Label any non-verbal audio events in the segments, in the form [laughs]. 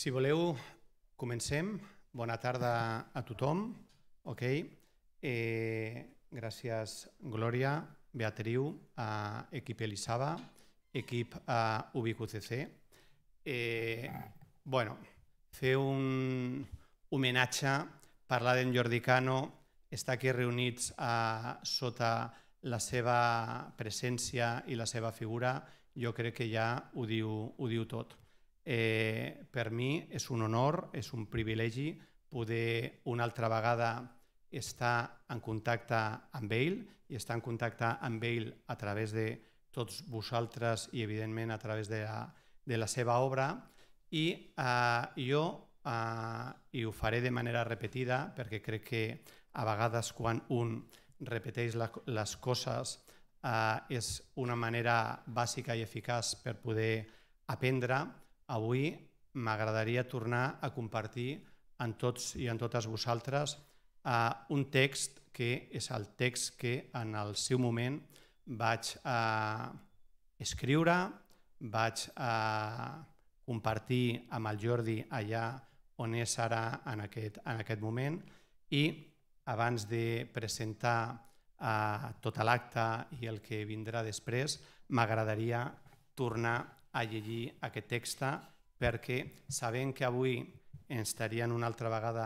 Si voleu, comencem. Bona tarda a tothom. Ok. Eh, gràcies, Glòria, Beatriu, a equip Elisava, equip a UBQCC. Eh, bueno, fer un homenatge, parlar d'en Jordi Cano, estar aquí reunits a, eh, sota la seva presència i la seva figura, jo crec que ja ho diu, ho diu tot. Eh, per mi és un honor, és un privilegi poder una altra vegada estar en contacte amb ell i estar en contacte amb ell a través de tots vosaltres i evidentment a través de la, de la seva obra i eh, jo eh, i ho faré de manera repetida perquè crec que a vegades quan un repeteix la, les coses eh, és una manera bàsica i eficaç per poder aprendre Avui m'agradaria tornar a compartir en tots i en totes vosaltres eh, un text que és el text que en el seu moment vaig eh, escriure, vaig eh, compartir amb el Jordi allà on és ara en aquest, en aquest moment i abans de presentar eh, tot l'acte i el que vindrà després, m'agradaria tornar a llegir aquest text perquè sabem que avui ens estaríem una altra vegada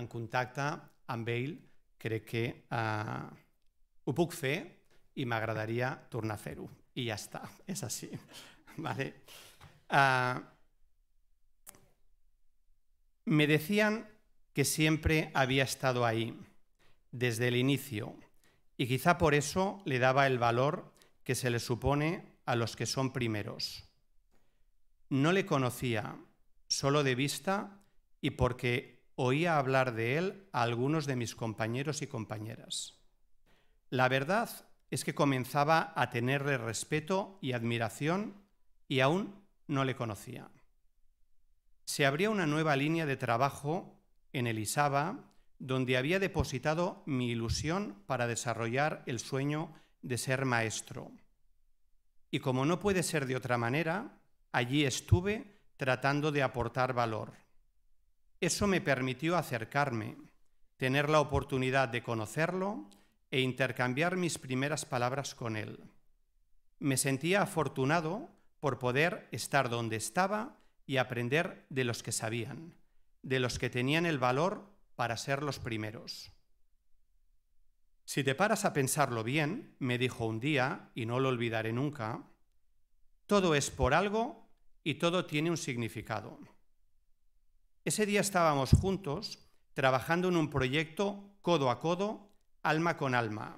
en contacte amb ell, crec que eh, ho puc fer i m'agradaria tornar a fer-ho. I ja està, és així. [laughs] vale. Uh, me decían que siempre había estado ahí, desde el inicio, y quizá por eso le daba el valor que se le supone a los que son primeros. No le conocía, solo de vista y porque oía hablar de él a algunos de mis compañeros y compañeras. La verdad es que comenzaba a tenerle respeto y admiración y aún no le conocía. Se abría una nueva línea de trabajo en Elisaba, donde había depositado mi ilusión para desarrollar el sueño de ser maestro. Y como no puede ser de otra manera, Allí estuve tratando de aportar valor. Eso me permitió acercarme, tener la oportunidad de conocerlo e intercambiar mis primeras palabras con él. Me sentía afortunado por poder estar donde estaba y aprender de los que sabían, de los que tenían el valor para ser los primeros. Si te paras a pensarlo bien, me dijo un día, y no lo olvidaré nunca, todo es por algo y todo tiene un significado. Ese día estábamos juntos trabajando en un proyecto codo a codo, alma con alma.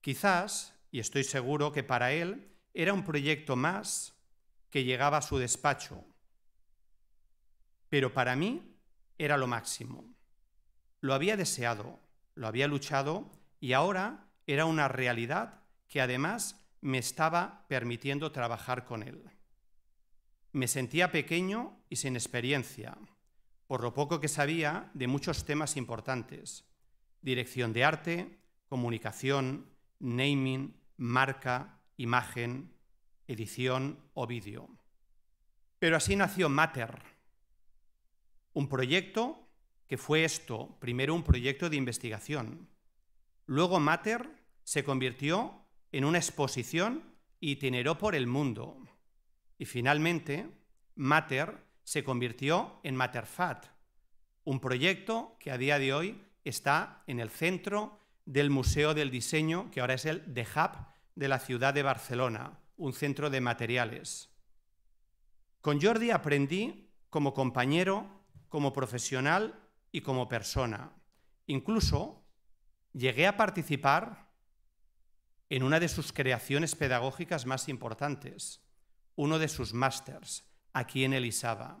Quizás, y estoy seguro que para él, era un proyecto más que llegaba a su despacho. Pero para mí era lo máximo. Lo había deseado, lo había luchado y ahora era una realidad que además me estaba permitiendo trabajar con él. Me sentía pequeño y sin experiencia, por lo poco que sabía de muchos temas importantes, dirección de arte, comunicación, naming, marca, imagen, edición o vídeo. Pero así nació Mater, un proyecto que fue esto, primero un proyecto de investigación. Luego Mater se convirtió en una exposición itineró por el mundo. Y finalmente, Mater se convirtió en Materfat, un proyecto que a día de hoy está en el centro del Museo del Diseño, que ahora es el The Hub de la ciudad de Barcelona, un centro de materiales. Con Jordi aprendí como compañero, como profesional y como persona. Incluso llegué a participar en una de sus creaciones pedagógicas más importantes, uno de sus másters, aquí en Elisaba.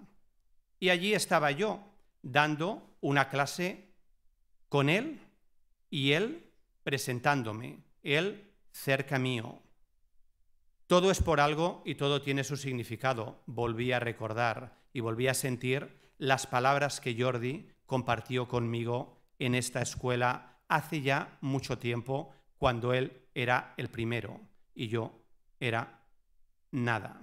Y allí estaba yo dando una clase con él y él presentándome, él cerca mío. Todo es por algo y todo tiene su significado, volví a recordar y volví a sentir las palabras que Jordi compartió conmigo en esta escuela hace ya mucho tiempo, cuando él era el primero y yo era nada.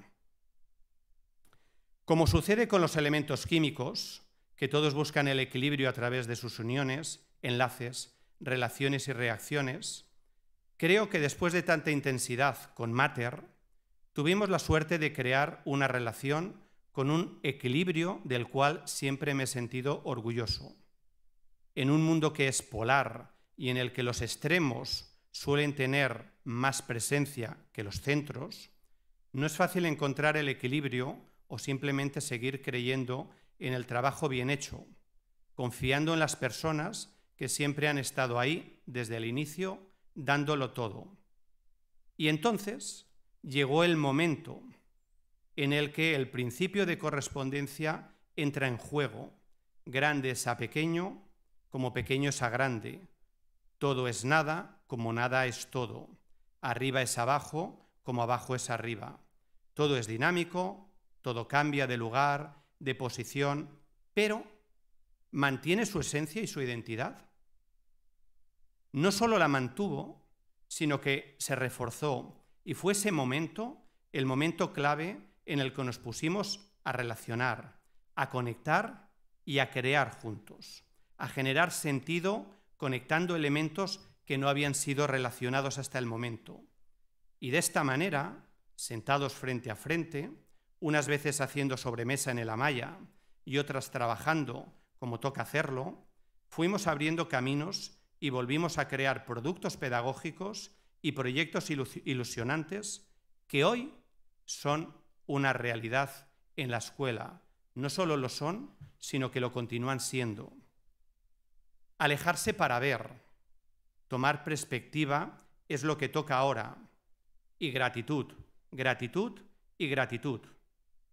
Como sucede con los elementos químicos, que todos buscan el equilibrio a través de sus uniones, enlaces, relaciones y reacciones, creo que después de tanta intensidad con Mater, tuvimos la suerte de crear una relación con un equilibrio del cual siempre me he sentido orgulloso. En un mundo que es polar y en el que los extremos suelen tener más presencia que los centros, no es fácil encontrar el equilibrio o simplemente seguir creyendo en el trabajo bien hecho, confiando en las personas que siempre han estado ahí desde el inicio, dándolo todo. Y entonces llegó el momento en el que el principio de correspondencia entra en juego, grandes a pequeño, como pequeños a grande, todo es nada como nada es todo. Arriba es abajo como abajo es arriba. Todo es dinámico, todo cambia de lugar, de posición, pero mantiene su esencia y su identidad. No solo la mantuvo, sino que se reforzó y fue ese momento el momento clave en el que nos pusimos a relacionar, a conectar y a crear juntos, a generar sentido conectando elementos que no habían sido relacionados hasta el momento. Y de esta manera, sentados frente a frente, unas veces haciendo sobremesa en el Amaya y otras trabajando, como toca hacerlo, fuimos abriendo caminos y volvimos a crear productos pedagógicos y proyectos ilusionantes que hoy son una realidad en la escuela. No solo lo son, sino que lo continúan siendo. Alejarse para ver, tomar perspectiva es lo que toca ahora. Y gratitud, gratitud y gratitud.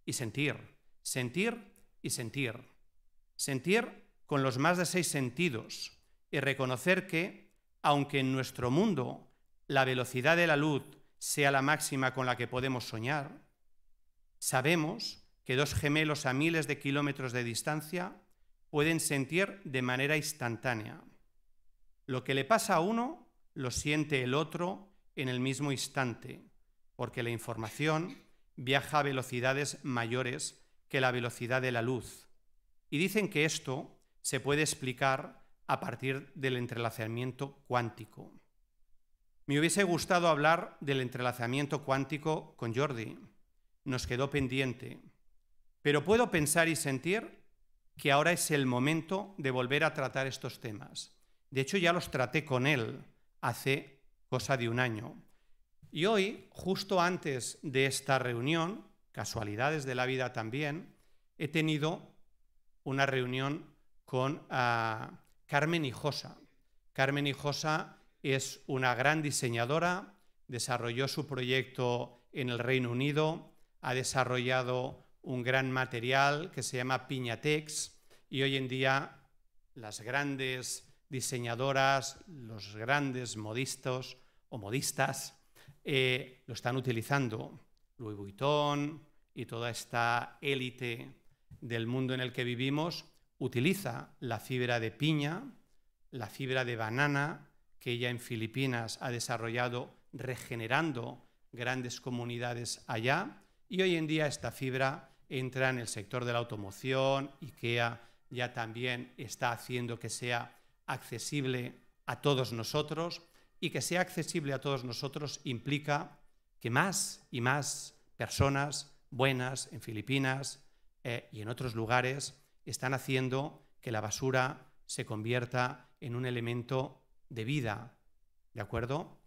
Y sentir, sentir y sentir. Sentir con los más de seis sentidos y reconocer que, aunque en nuestro mundo la velocidad de la luz sea la máxima con la que podemos soñar, sabemos que dos gemelos a miles de kilómetros de distancia pueden sentir de manera instantánea. Lo que le pasa a uno lo siente el otro en el mismo instante, porque la información viaja a velocidades mayores que la velocidad de la luz. Y dicen que esto se puede explicar a partir del entrelazamiento cuántico. Me hubiese gustado hablar del entrelazamiento cuántico con Jordi. Nos quedó pendiente. Pero puedo pensar y sentir que ahora es el momento de volver a tratar estos temas. De hecho, ya los traté con él hace cosa de un año. Y hoy, justo antes de esta reunión, casualidades de la vida también, he tenido una reunión con ah, Carmen Hijosa. Carmen Hijosa es una gran diseñadora, desarrolló su proyecto en el Reino Unido, ha desarrollado un gran material que se llama Piñatex y hoy en día las grandes diseñadoras, los grandes modistas o modistas eh, lo están utilizando. Louis Vuitton y toda esta élite del mundo en el que vivimos utiliza la fibra de piña, la fibra de banana que ella en Filipinas ha desarrollado regenerando grandes comunidades allá y hoy en día esta fibra entra en el sector de la automoción, IKEA ya también está haciendo que sea accesible a todos nosotros y que sea accesible a todos nosotros implica que más y más personas buenas en Filipinas eh, y en otros lugares están haciendo que la basura se convierta en un elemento de vida, ¿de acuerdo?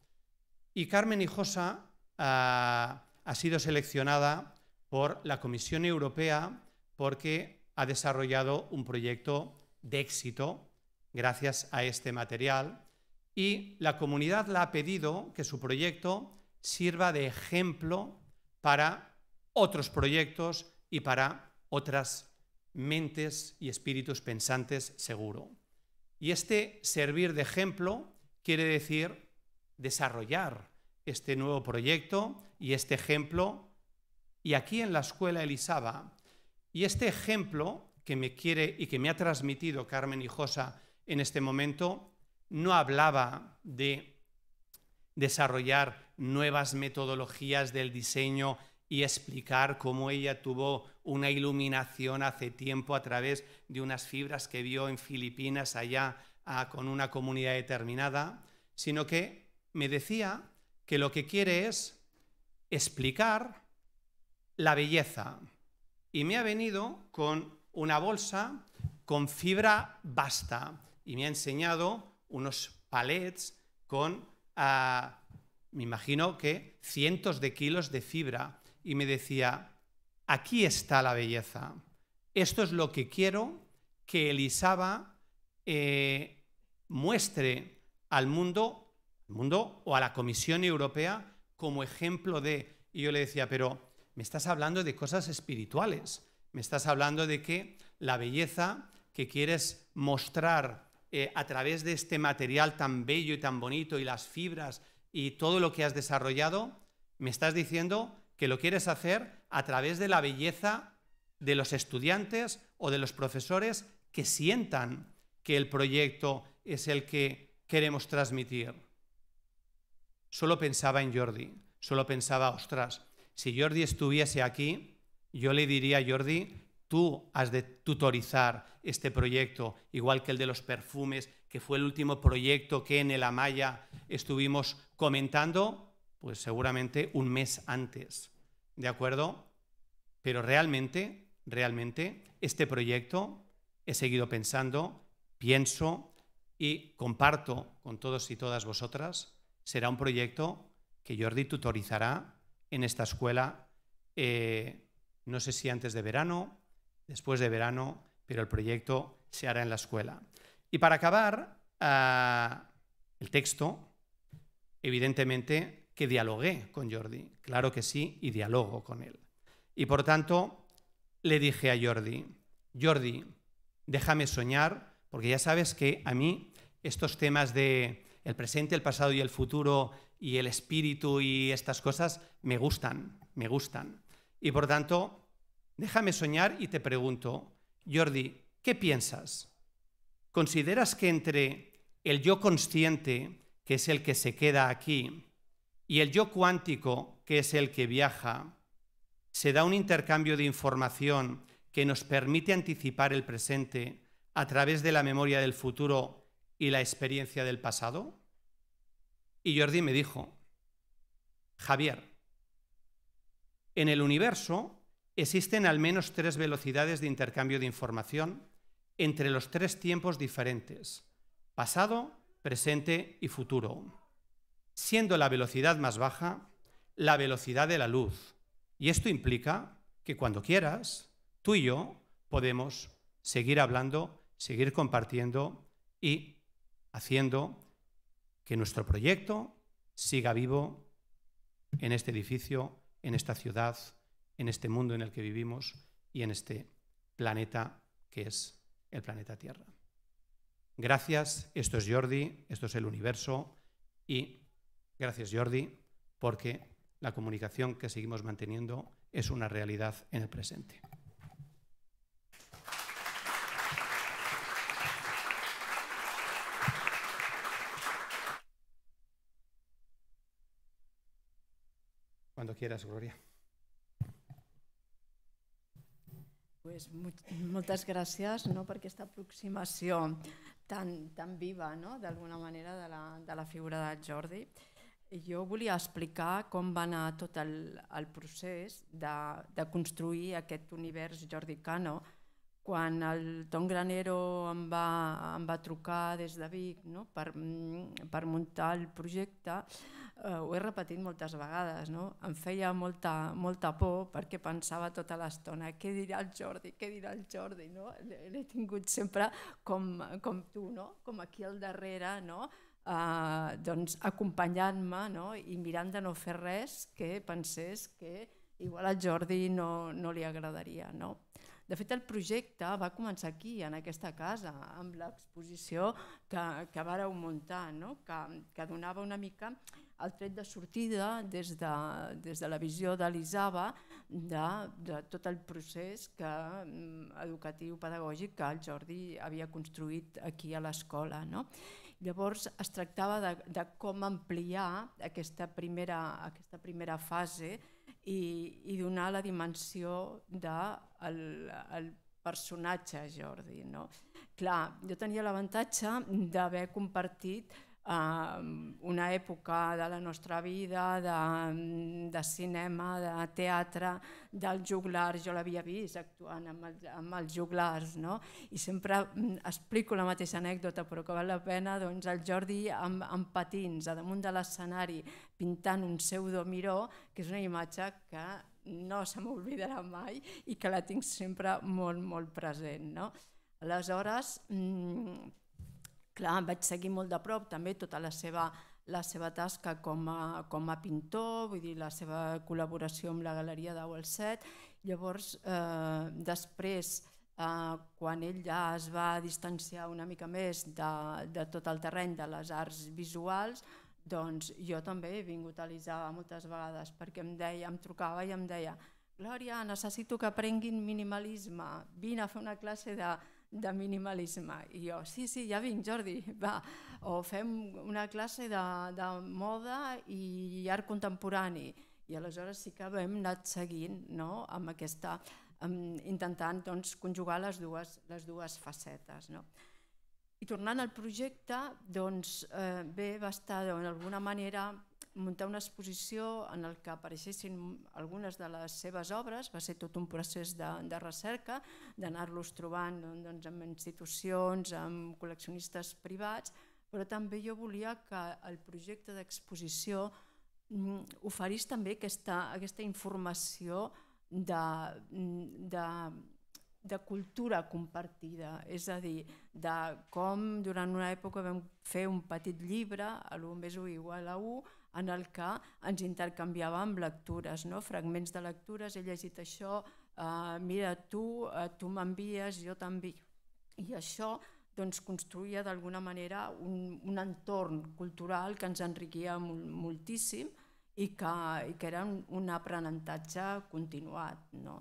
Y Carmen Hijosa ah, ha sido seleccionada por la Comisión Europea porque ha desarrollado un proyecto de éxito gracias a este material y la comunidad le ha pedido que su proyecto sirva de ejemplo para otros proyectos y para otras mentes y espíritus pensantes seguro. Y este servir de ejemplo quiere decir desarrollar este nuevo proyecto y este ejemplo y aquí en la escuela Elisaba. Y este ejemplo que me quiere y que me ha transmitido Carmen Hijosa en este momento no hablaba de desarrollar nuevas metodologías del diseño y explicar cómo ella tuvo una iluminación hace tiempo a través de unas fibras que vio en Filipinas allá ah, con una comunidad determinada, sino que me decía que lo que quiere es explicar la belleza. Y me ha venido con una bolsa con fibra basta y me ha enseñado unos palets con, ah, me imagino que, cientos de kilos de fibra. Y me decía, aquí está la belleza. Esto es lo que quiero que Elisaba eh, muestre al mundo, al mundo o a la Comisión Europea como ejemplo de... Y yo le decía, pero me estás hablando de cosas espirituales, me estás hablando de que la belleza que quieres mostrar eh, a través de este material tan bello y tan bonito y las fibras y todo lo que has desarrollado, me estás diciendo que lo quieres hacer a través de la belleza de los estudiantes o de los profesores que sientan que el proyecto es el que queremos transmitir. Solo pensaba en Jordi, solo pensaba, ostras, si Jordi estuviese aquí, yo le diría a Jordi, tú has de tutorizar este proyecto, igual que el de los perfumes, que fue el último proyecto que en el Amaya estuvimos comentando, pues seguramente un mes antes. ¿De acuerdo? Pero realmente, realmente, este proyecto he seguido pensando, pienso y comparto con todos y todas vosotras, será un proyecto que Jordi tutorizará en esta escuela, eh, no sé si antes de verano, después de verano, pero el proyecto se hará en la escuela. Y para acabar, ah, el texto, evidentemente que dialogué con Jordi, claro que sí, y dialogo con él. Y por tanto, le dije a Jordi, Jordi, déjame soñar, porque ya sabes que a mí estos temas de el presente, el pasado y el futuro y el espíritu y estas cosas me gustan, me gustan. Y por tanto, déjame soñar y te pregunto, Jordi, ¿qué piensas? ¿Consideras que entre el yo consciente, que es el que se queda aquí, y el yo cuántico, que es el que viaja, se da un intercambio de información que nos permite anticipar el presente a través de la memoria del futuro y la experiencia del pasado? Y Jordi me dijo, Javier, en el universo existen al menos tres velocidades de intercambio de información entre los tres tiempos diferentes, pasado, presente y futuro, siendo la velocidad más baja la velocidad de la luz. Y esto implica que cuando quieras, tú y yo podemos seguir hablando, seguir compartiendo y haciendo que nuestro proyecto siga vivo en este edificio, en esta ciudad, en este mundo en el que vivimos y en este planeta que es el planeta Tierra. Gracias, esto es Jordi, esto es el universo y gracias Jordi porque la comunicación que seguimos manteniendo es una realidad en el presente. Cuando quieras, Gloria. Pues moltes gràcies no, per aquesta aproximació tan, tan viva, no, d'alguna manera, de la, de la figura de Jordi. Jo volia explicar com va anar tot el, el procés de, de construir aquest univers Jordi Cano. Quan el Tom Granero em va, em va trucar des de Vic no? per, mm, per muntar el projecte, eh, ho he repetit moltes vegades, no? em feia molta, molta por perquè pensava tota l'estona què dirà el Jordi, què dirà el Jordi, no? l'he tingut sempre com, com tu, no? com aquí al darrere, no? eh, doncs acompanyant-me no? i mirant de no fer res que pensés que igual a Jordi no, no li agradaria. No? De fet, el projecte va començar aquí, en aquesta casa, amb l'exposició que, que vàreu muntar, no? que, que donava una mica el tret de sortida des de, des de la visió de l'ISABA de, de tot el procés que, mm, educatiu pedagògic que el Jordi havia construït aquí a l'escola. No? Llavors es tractava de, de com ampliar aquesta primera, aquesta primera fase i, i donar la dimensió del de el, el personatge Jordi. No? Clar, jo tenia l'avantatge d'haver compartit una època de la nostra vida, de, mm, de cinema, de teatre, del juglar, jo l'havia vist actuant amb, el, amb els juglars, no? i sempre mm, explico la mateixa anècdota, però que val la pena, doncs el Jordi amb, amb patins, a damunt de l'escenari, pintant un pseudo-miró, que és una imatge que no se m'oblidarà mai i que la tinc sempre molt, molt present. No? Aleshores, mm, Clar, em vaig seguir molt de prop també tota la seva, la seva tasca com a, com a pintor, vull dir, la seva col·laboració amb la Galeria d'Auelset. Llavors, eh, després, eh, quan ell ja es va distanciar una mica més de, de tot el terreny de les arts visuals, doncs jo també he vingut a l'Isaba moltes vegades perquè em deia, em trucava i em deia Glòria, necessito que aprenguin minimalisme, vine a fer una classe de, de minimalisme. I jo, sí, sí, ja vinc, Jordi, va, o fem una classe de, de moda i art contemporani. I aleshores sí que hem anat seguint no? amb aquesta, amb, intentant doncs, conjugar les dues, les dues facetes. No? I tornant al projecte, doncs, eh, bé, va estar d'alguna manera muntar una exposició en el que apareixessin algunes de les seves obres, va ser tot un procés de, de recerca, d'anar-los trobant doncs, amb institucions, amb col·leccionistes privats, però també jo volia que el projecte d'exposició mm, oferís també aquesta, aquesta informació de, de de cultura compartida, és a dir, de com durant una època vam fer un petit llibre, a l'1 més o igual a 1, en el que ens intercanviàvem lectures, no? fragments de lectures, he llegit això, eh, mira tu, eh, tu m'envies, jo t'envio. I això doncs, construïa d'alguna manera un, un entorn cultural que ens enriquia moltíssim i que, i que era un, un aprenentatge continuat. No?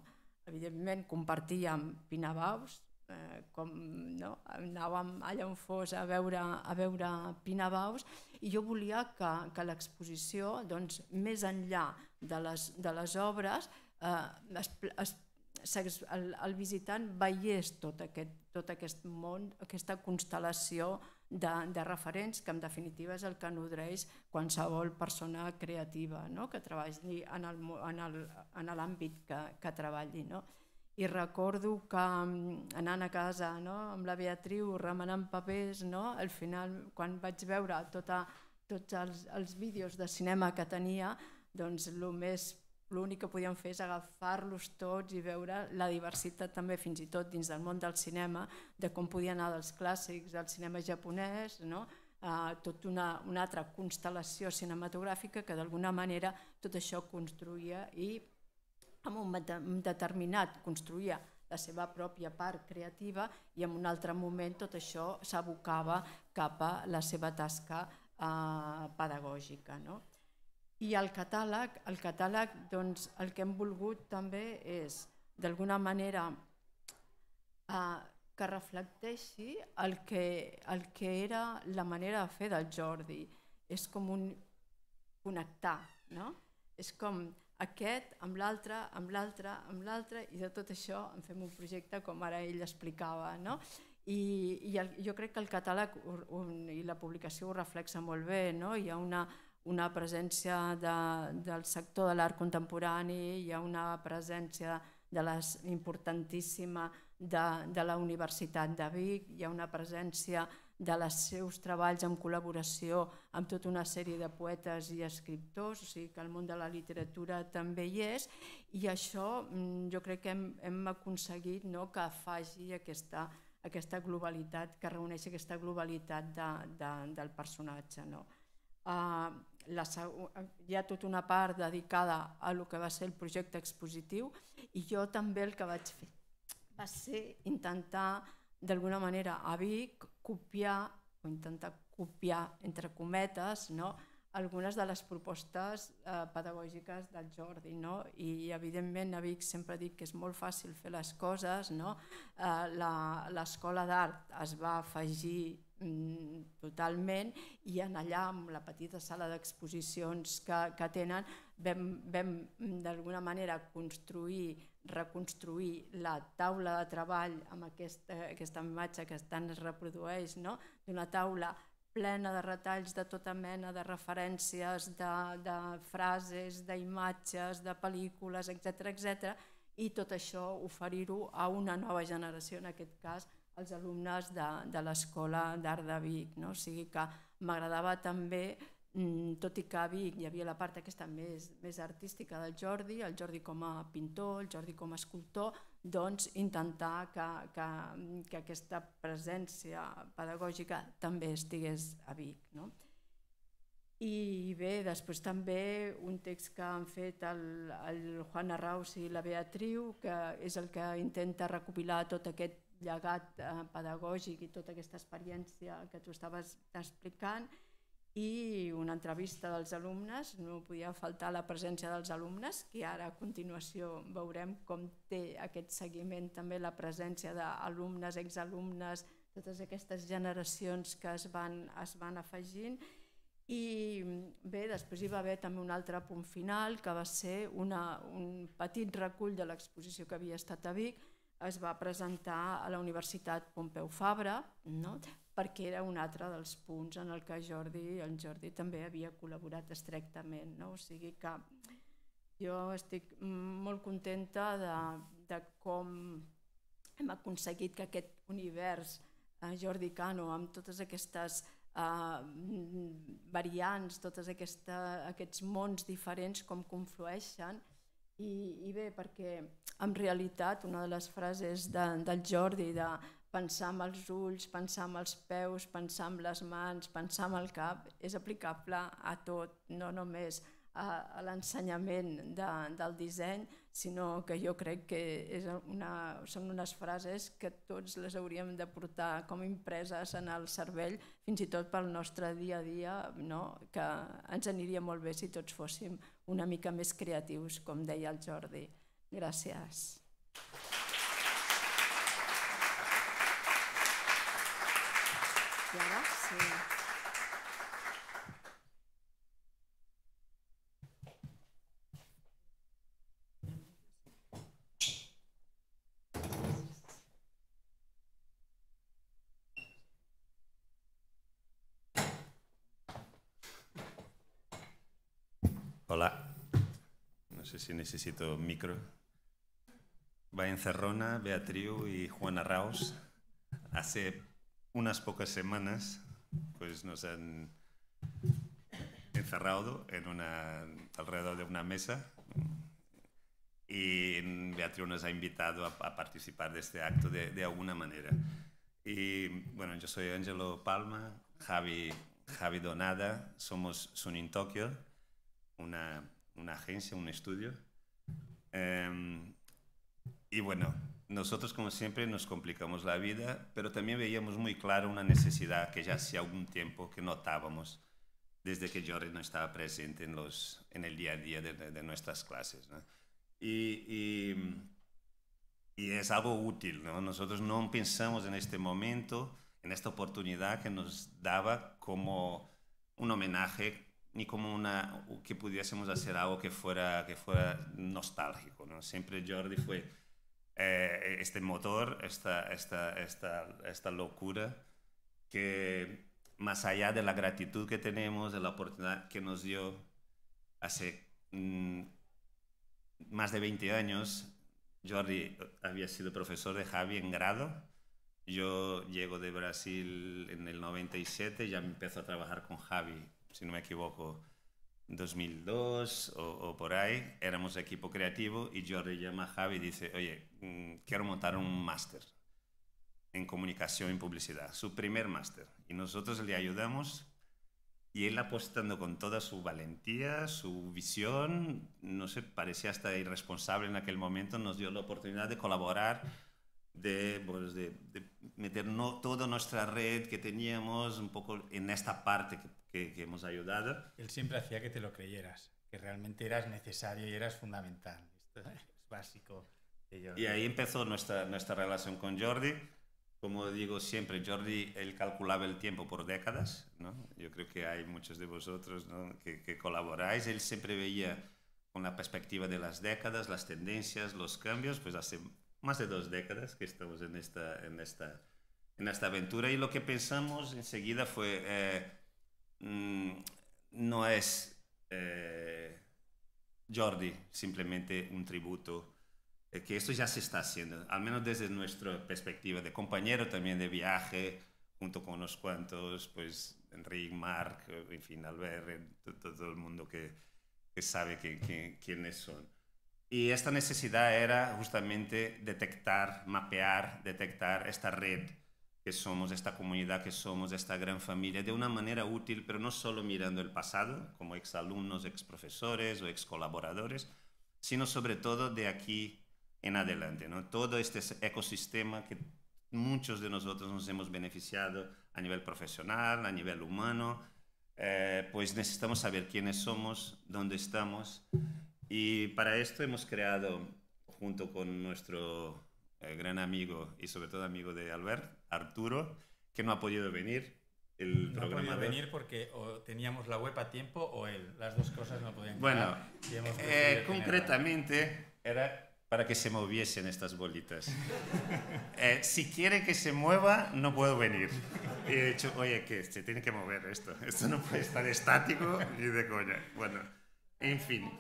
Evidentment compartíem Pinabaus, eh, com no? anàvem allà on fos a veure, a veure Pinabaus i jo volia que, que l'exposició, doncs, més enllà de les, de les obres, eh, es, es el, el visitant veiés tot aquest, tot aquest món, aquesta constel·lació de, de referents, que en definitiva és el que nodreix qualsevol persona creativa no? que treballi en l'àmbit que, que treballi. No? i recordo que mm, anant a casa no, amb la Beatriu, remenant papers, no, al final, quan vaig veure tota, tots els, els vídeos de cinema que tenia, doncs el més l'únic que podíem fer és agafar-los tots i veure la diversitat també fins i tot dins del món del cinema, de com podia anar dels clàssics al cinema japonès, no? a tot una, una altra constel·lació cinematogràfica que d'alguna manera tot això construïa i en un moment determinat construïa la seva pròpia part creativa i en un altre moment tot això s'abocava cap a la seva tasca eh, pedagògica. No? I el catàleg, el catàleg doncs, el que hem volgut també és d'alguna manera eh, que reflecteixi el que, el que era la manera de fer del Jordi. És com un connectar, no? És com aquest, amb l'altre, amb l'altre, amb l'altre, i de tot això en fem un projecte com ara ell explicava. No? I, i el, jo crec que el catàleg un, i la publicació ho reflexa molt bé, no? hi ha una, una presència de, del sector de l'art contemporani, hi ha una presència de les importantíssima de, de la Universitat de Vic, hi ha una presència de les seus treballs en col·laboració amb tota una sèrie de poetes i escriptors, o sigui que el món de la literatura també hi és, i això mm, jo crec que hem, hem aconseguit no, que faci aquesta, aquesta globalitat, que reuneixi aquesta globalitat de, de, del personatge. No? Uh, la, hi ha tota una part dedicada a lo que va ser el projecte expositiu i jo també el que vaig fer va ser intentar d'alguna manera a Vic copiar o intentar copiar, entre cometes, no? algunes de les propostes eh, pedagògiques del Jordi. No? I evidentment a Vic sempre dic que és molt fàcil fer les coses. No? Eh, L'escola d'art es va afegir mm, totalment i en allà amb la petita sala d'exposicions que, que tenen vam, vam d'alguna manera construir reconstruir la taula de treball amb aquesta, eh, aquesta imatge que tant es reprodueix, no? d'una taula plena de retalls de tota mena, de referències, de, de frases, d'imatges, de pel·lícules, etc etc. i tot això oferir-ho a una nova generació, en aquest cas, els alumnes de, de l'Escola d'Art de Vic. No? O sigui que m'agradava també Mm, tot i que a Vic hi havia la part aquesta més, més artística del Jordi, el Jordi com a pintor, el Jordi com a escultor, doncs intentar que, que, que aquesta presència pedagògica també estigués a Vic. No? I bé, després també un text que han fet el, el Juan Arraus i la Beatriu, que és el que intenta recopilar tot aquest llegat eh, pedagògic i tota aquesta experiència que tu estaves explicant, i una entrevista dels alumnes, no podia faltar la presència dels alumnes, que ara a continuació veurem com té aquest seguiment també la presència d'alumnes, exalumnes, totes aquestes generacions que es van, es van afegint. I bé, després hi va haver també un altre punt final, que va ser una, un petit recull de l'exposició que havia estat a Vic, es va presentar a la Universitat Pompeu Fabra, no? perquè era un altre dels punts en el que Jordi, en Jordi també havia col·laborat estretament. No? O sigui que jo estic molt contenta de, de com hem aconseguit que aquest univers eh, Jordi Cano, amb totes aquestes eh, variants, tots aquesta, aquests mons diferents, com conflueixen i, i bé, perquè en realitat una de les frases de, del Jordi de pensar amb els ulls, pensar amb els peus, pensar amb les mans, pensar amb el cap, és aplicable a tot, no només a, a l'ensenyament de, del disseny, sinó que jo crec que és una, són unes frases que tots les hauríem de portar com impreses en el cervell, fins i tot pel nostre dia a dia, no? que ens aniria molt bé si tots fóssim una mica més creatius, com deia el Jordi. Gràcies. Gràcies. sí. Hola. No sé si necesito micro. Va encerrona Beatriu y Juana Raos. Hace unas pocas semanas pues nos han encerrado en una, alrededor de una mesa y Beatriz nos ha invitado a, participar de este acto de, alguna manera. Y bueno, yo soy Angelo Palma, Javi, Javi Donada, somos in Tokyo una, agencia, un estudio. Em, y bueno, nosotros como siempre nos complicamos la vida, pero también veíamos muy claro una necesidad que ya hacía algún tiempo que notábamos desde que Jorge no estaba presente en, los, en el día a día de, nuestras clases. Y, y, es algo útil, ¿no? Nosotros no pensamos en este momento, en esta oportunidad que nos daba como un homenaje ni como una que pudiésemos hacer algo que fuera que fuera nostálgico no siempre Jordi fue eh, este motor esta, esta, esta, locura que más allá de la gratitud que tenemos de la oportunidad que nos dio hace mm, más de 20 años Jordi eh, había sido profesor de Javi en grado yo llego de Brasil en el 97 ya empezó a trabajar con Javi si no me equivoco, 2002 o, por ahí, éramos equipo creativo y Jordi llama a Javi y dice, oye, mm, quiero montar un máster en comunicación y publicidad, su primer máster. Y nosotros le ayudamos y él apostando con toda su valentía, su visión, no sé, parecía hasta irresponsable en aquel momento, nos dio la oportunidad de colaborar de, pues de, meter no, toda nuestra red que teníamos un poco en esta parte que, hemos ayudado. Él siempre hacía que te lo creyeras, que realmente eras necesario y eras fundamental. Esto es básico. Y ahí empezó nuestra, nuestra relación con Jordi. Como digo siempre, Jordi, él calculaba el tiempo por décadas. ¿no? Yo creo que hay muchos de vosotros ¿no? que, que colaboráis. Él siempre veía con la perspectiva de las décadas, las tendencias, los cambios, pues hace más de dos décadas que estamos en esta, en esta, en esta aventura y lo que pensamos enseguida fue, eh, mm, no es eh, Jordi simplemente un tributo, eh, que esto ya se está haciendo, al menos desde nuestra perspectiva de compañero también de viaje, junto con unos cuantos, pues Enrique, Marc, en fin, Albert, todo, el mundo que, sabe quiénes son. Y esta necesidad era justamente detectar, mapear, detectar esta red que somos, esta comunidad que somos, esta gran familia, de una manera útil, pero no solo mirando el pasado, como exalumnos, exprofesores o excolaboradores, sino sobre todo de aquí en adelante. ¿no? Todo este ecosistema que muchos de nosotros nos hemos beneficiado a nivel profesional, a nivel humano, eh, pues necesitamos saber quiénes somos, dónde estamos y para esto hemos creado, junto con nuestro eh, gran amigo y sobre todo amigo de Albert, Arturo, que no ha podido venir. El no ha podido venir porque o teníamos la web a tiempo o él. Las dos cosas no podían Bueno, eh, concretamente era para que se moviesen estas bolitas. [laughs] Eh, si quiere que se mueva, no puedo venir. Y he dicho, oye, que se tiene que mover esto. Esto no puede estar estático ni de coña. Bueno, en fin,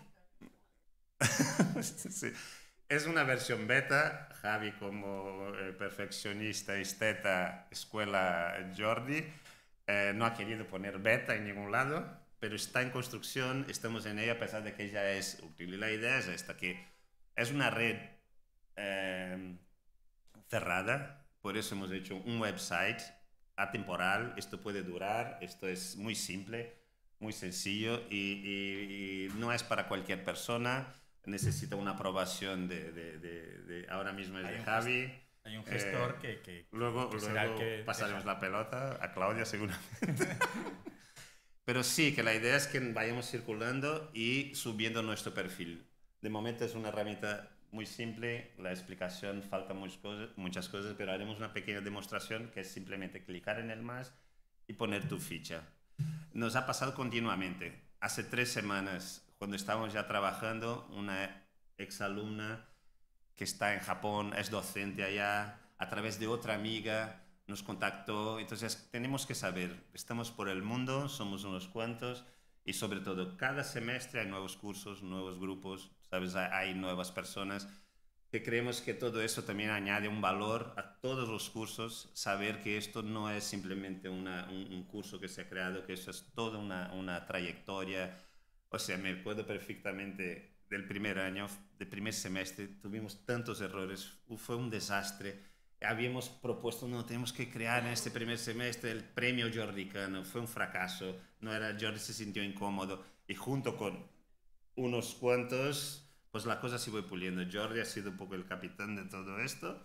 [laughs] Es una versión beta. Javi, como eh, perfeccionista, esteta, escuela Jordi, eh, no ha querido poner beta en ningún lado, pero está en construcción, estamos en ella, a pesar de que ya es útil. y la idea es esta, que es una red em, cerrada, por eso hemos hecho un website atemporal, esto puede durar, esto es muy simple, muy sencillo y no es para cualquier persona necesita una aprobación de, ahora mismo es de Javi. hay un gestor eh, que, Luego, pasaremos la pelota a Claudia seguramente. [laughs] Pero sí, que la idea es que vayamos circulando y subiendo nuestro perfil. De momento es una herramienta muy simple, la explicación falta muchas cosas, pero haremos una pequeña demostración que es simplemente clicar en el más y poner tu ficha. Nos ha pasado continuamente. Hace tres semanas cuando estábamos ya trabajando, una exalumna que está en Japón, es docente allá, a través de otra amiga nos contactó. Entonces tenemos que saber, estamos por el mundo, somos unos cuantos y sobre todo cada semestre hay nuevos cursos, nuevos grupos, ¿sabes? Hay nuevas personas que creemos que todo eso también añade un valor a todos los cursos, saber que esto no es simplemente una, un, curso que se ha creado, que eso es toda una, una trayectoria, o sea, me acuerdo perfectamente del primer año, del primer semestre, tuvimos tantos errores, fue un desastre. Habíamos propuesto, no, tenemos que crear en este primer semestre el premio Jordi Cano, fue un fracaso, no era, Jordi se sintió incómodo y junto con unos cuantos, pues la cosa se fue puliendo. Jordi ha sido un poco el capitán de todo esto.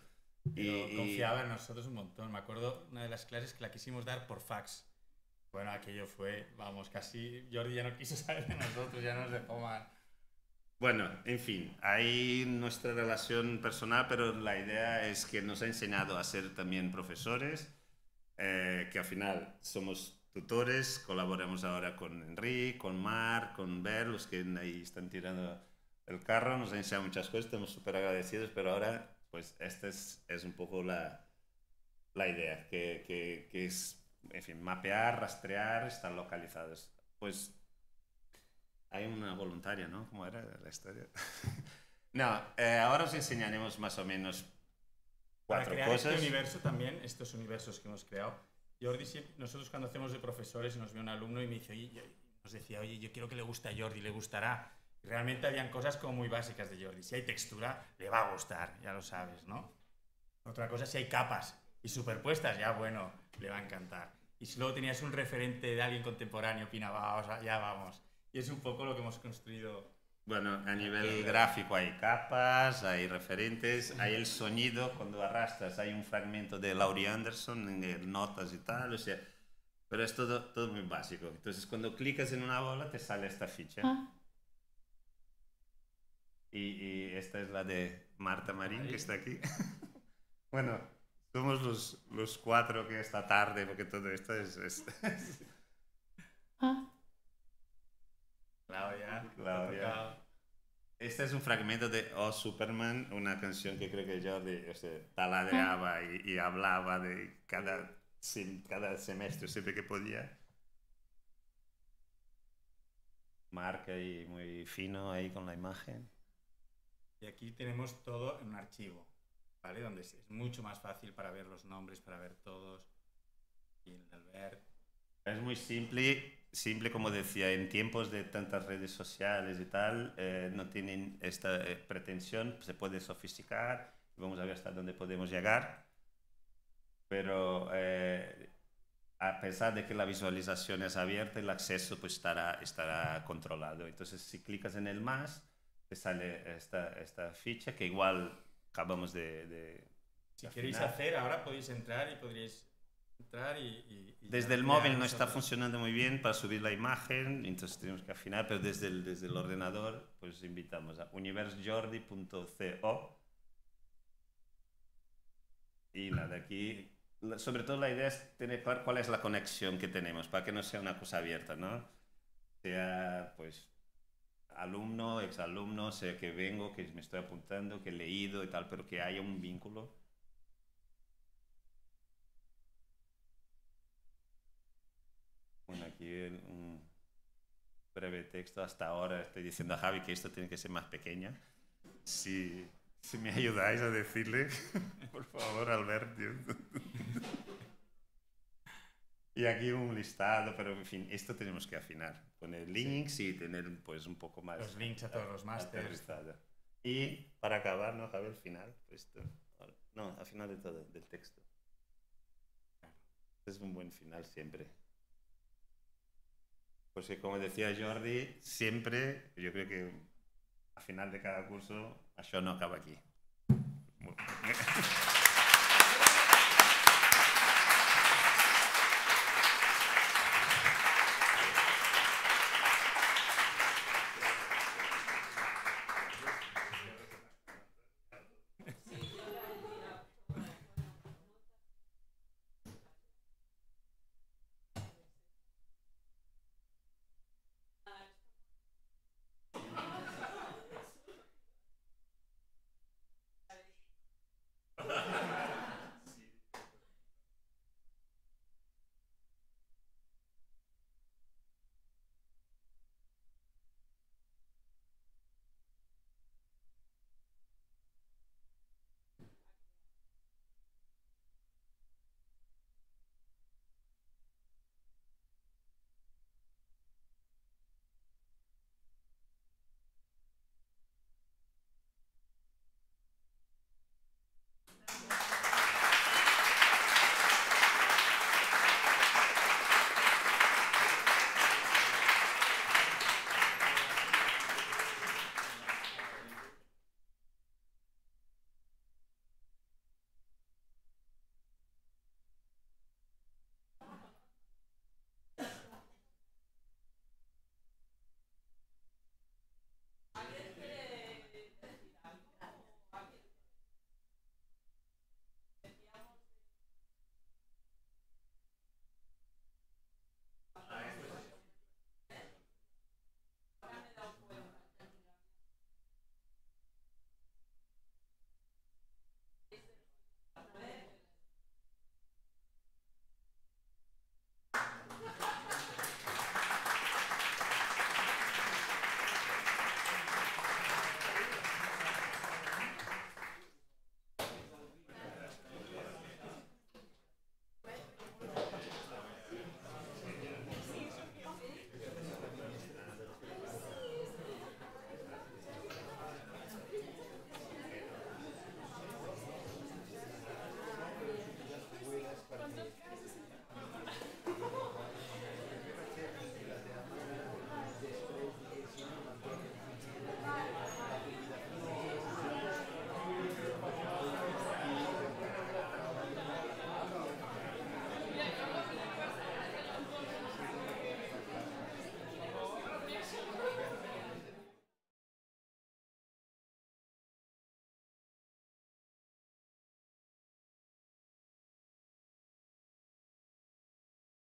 y, confiaba en nosotros un montón. Me acuerdo una de las clases que la quisimos dar por fax. Bueno, aquello fue, vamos, casi Jordi ya no quiso [laughs] saber de nosotros, ya nos dejó mal. Bueno, en fin, hay nuestra relación personal, pero la idea es que nos ha enseñado a ser también profesores, eh, que al final somos tutores, colaboramos ahora con Enrique, con Mar, con Ber, los que ahí están tirando el carro, nos ha enseñado muchas cosas, estamos súper agradecidos, pero ahora, pues esta es, un poco la, la idea, que, que, que es en fin, mapear, rastrear, estar localizados. Pues hay una voluntaria, ¿no? ¿Cómo era la historia? [laughs] no, eh, ahora os enseñaremos más o menos cuatro Para crear Este universo también, estos universos que hemos creado. Jordi, nosotros cuando hacemos de profesores nos vio un alumno y me nos decía, oye, yo quiero que le guste a Jordi, le gustará. realmente habían cosas como muy básicas de Jordi. Si hay textura, le va a gustar, ya lo sabes, ¿no? Otra cosa, si hay capas, y superpuestas, ya bueno, le va a encantar. Y si luego tenías un referente de alguien contemporáneo, pinaba ah, ya vamos. Y es un poco lo que hemos construido. Bueno, a nivel gráfico hay capas, hay referentes, hay el sonido cuando arrastras, hay un fragmento de Laurie Anderson, en notas y tal, o sea, pero es todo, muy básico. Entonces cuando clicas en una bola te sale esta ficha. Ah. Y, esta es la de Marta Marín. que está aquí. [laughs] bueno, somos los, cuatro que esta tarde, porque todo esto es... Claudia, ah. Claudia. Este es un fragmento de Oh Superman, una canción que creo que yo de, taladreaba ah. y, hablaba de cada, cada semestre, siempre que podía. Marca y muy fino ahí con la imagen. Y aquí tenemos todo en un archivo. ¿vale? Donde es mucho más fácil para ver los nombres, para ver todos. Y el ver. Es muy simple, simple como decía, en tiempos de tantas redes sociales y tal, eh, no tienen esta eh, pretensión, se puede sofisticar, vamos a ver hasta dónde podemos llegar. Pero eh, a pesar de que la visualización es abierta, el acceso pues estará, estará controlado. Entonces, si clicas en el más, te sale esta, esta ficha que igual acabamos de... si queréis hacer, ahora podéis entrar y podríais entrar y... desde el móvil no está funcionando muy bien para subir la imagen, entonces tenemos que afinar, pero desde el, desde el ordenador, pues invitamos a universjordi.co y nada aquí sobre todo la idea es tener claro cuál es la conexión que tenemos para que no sea una cosa abierta, ¿no? Sea pues alumno, exalumno, sé que vengo, que me estoy apuntando, que he leído y tal, pero que haya un vínculo. Bueno, aquí un breve texto. Hasta ahora estoy diciendo a Javi que esto tiene que ser más pequeña. Si, si me ayudáis a decirle, [laughs] por favor, Albert. Y aquí un listado, pero en fin, esto tenemos que afinar. Poner links y tener pues un poco más. Los links a todos los másteres. Y para acabar, ¿no, el Final, pues esto. No, al final de todo, del texto. Es un buen final siempre. Pues como decía Jordi, siempre, yo creo que al final de cada curso, eso no acaba aquí. [laughs]